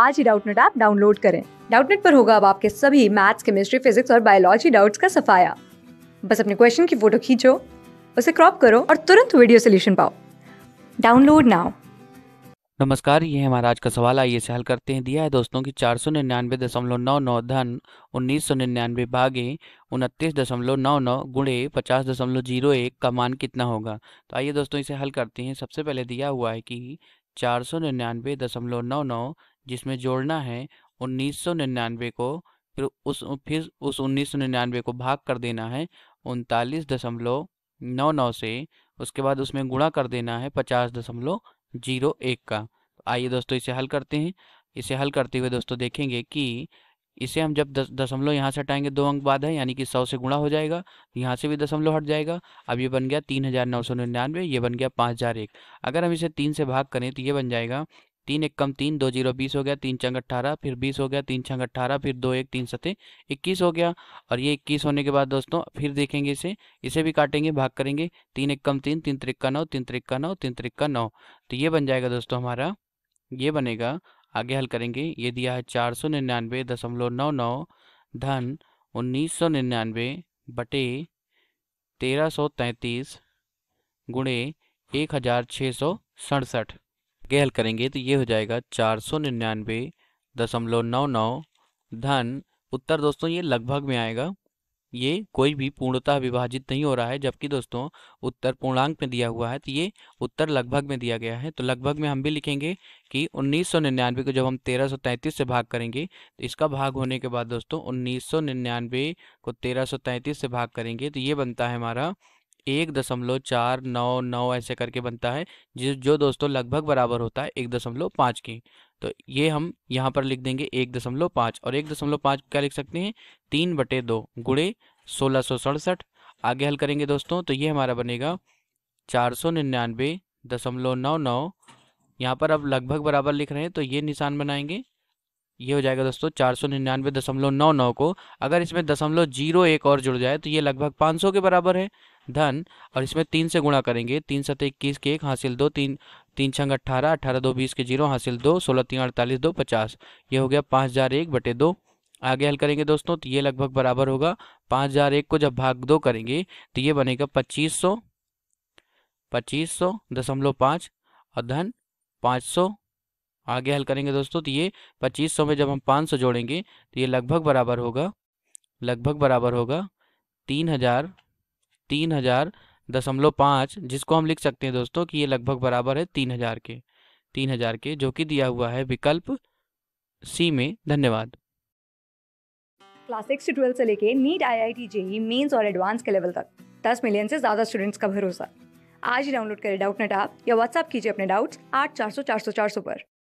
आज ही Doubtnut app download करें डाउटनेट पर होगा अब आपके सभी मैथ्स केमिस्ट्री फिजिक्स और बायोलॉजी डाउट्स का सफाया बस अपने क्वेश्चन की फोटो खींचो उसे क्रॉप करो और तुरंत वीडियो सोल्यूशन पाओ डाउनलोड नाउ नमस्कार ये हमारा आज का सवाल आइए से हल करते हैं दिया है दोस्तों की चार सौ निन्यानवे दशमलव नौ नौ धन उन्नीस सौ निन्यानवे भागे उनतीस दशमलव नौ नौ गुणे पचास दशमलव जीरो एक का मान कितना होगा तो आइए दोस्तों इसे हल करते हैं सबसे पहले दिया हुआ है कि चार सौ निन्यानवे दशमलव नौ नौ जिसमें जोड़ना है उन्नीस सौ निन्यानवे को फिर उस फिर उस उन्नीस सौ निन्यानवे को भाग कर देना है उनतालीस दशमलव नौ नौ से उसके बाद उसमें गुणा कर देना है पचास दशमलव जीरो एक का तो आइए दोस्तों इसे हल करते हैं इसे हल करते हुए दोस्तों देखेंगे कि इसे हम जब दस दशमलव यहाँ से हटाएंगे दो अंक बाद है यानी कि सौ से गुणा हो जाएगा यहाँ से भी दशमलव हट जाएगा अब ये बन गया तीन हज़ार नौ सौ निन्यानवे ये बन गया पाँच हज़ार एक अगर हम इसे तीन से भाग करें तो ये बन जाएगा तीन एक कम तीन दो जीरो बीस हो गया तीन चंग अट्ठारह फिर बीस हो गया तीन छंग अट्ठारह फिर दो एक तीन सते इक्कीस हो गया और ये इक्कीस होने के बाद दोस्तों फिर देखेंगे इसे इसे भी काटेंगे भाग करेंगे तीन एक कम तीन तीन त्रिक्का नौ तीन त्रिक्का नौ तीन त्रिक्का नौ तो ये बन जाएगा दोस्तों हमारा ये बनेगा आगे हल करेंगे ये दिया है चार सौ निन्यानवे दशमलव नौ नौ धन उन्नीस सौ निन्यानवे बटे तेरह सौ तैंतीस गुणे एक हज़ार छः सौ सड़सठ आगे हल करेंगे तो ये हो जाएगा चार सौ निन्यानवे दशमलव नौ नौ धन उत्तर दोस्तों ये लगभग में आएगा ये कोई भी पूर्णतः विभाजित नहीं हो रहा है जबकि दोस्तों उत्तर पूर्णांक में दिया हुआ है तो ये उत्तर लगभग में दिया गया है तो लगभग में हम भी लिखेंगे कि 1999 को जब हम 1333 से भाग करेंगे तो इसका भाग होने के बाद दोस्तों 1999 को 1333 से भाग करेंगे तो ये बनता है हमारा एक दशमलव चार नौ नौ ऐसे करके बनता है जिस जो दोस्तों लगभग बराबर होता है एक दशमलव पाँच की तो ये हम यहाँ पर लिख देंगे एक दशमलव पाँच और एक दशमलव पाँच क्या लिख सकते हैं तीन बटे दो गुड़े सोलह सौ सड़सठ आगे हल करेंगे दोस्तों तो ये हमारा बनेगा चार सौ निन्यानवे दशमलव नौ नौ यहाँ पर अब लगभग बराबर लिख रहे हैं तो ये निशान बनाएंगे ये हो जाएगा दोस्तों चार सौ निन्यानवे दशमलव नौ नौ को अगर इसमें दशमलव जीरो एक और जुड़ जाए तो ये लगभग पाँच सौ के बराबर है धन और इसमें तीन से गुणा करेंगे तीन सत इक्कीस के एक हासिल दो तीन तीन छंग अट्ठारह अट्ठारह दो बीस के जीरो हासिल दो सोलह तीन अड़तालीस दो पचास ये हो गया पाँच हज़ार एक बटे दो आगे हल करेंगे दोस्तों तो ये लगभग बराबर होगा पाँच हज़ार एक को जब भाग दो करेंगे तो ये बनेगा पच्चीस सौ पच्चीस सौ दशमलव पाँच और धन पाँच सौ आगे हल करेंगे दोस्तों तो ये पच्चीस सौ में जब हम पाँच सौ जोड़ेंगे तो ये लगभग बराबर होगा लगभग बराबर होगा तीन हजार तीन हजार दशमलव पाँच जिसको हम लिख सकते हैं दोस्तों कि ये लगभग बराबर है तीन हजार के तीन हजार के जो कि दिया हुआ है विकल्प सी में धन्यवाद क्लास सिक्स से ट्वेल्थ से लेके NEET I I T JEE mains और एडवांस के लेवल तक दस मिलियन से ज़्यादा स्टूडेंट्स का भरोसा आज ही डाउनलोड करें डाउट नेट आप या व्हाट्सअप कीजिए अपने डाउट्स आठ चार सौ चार सौ चार सौ पर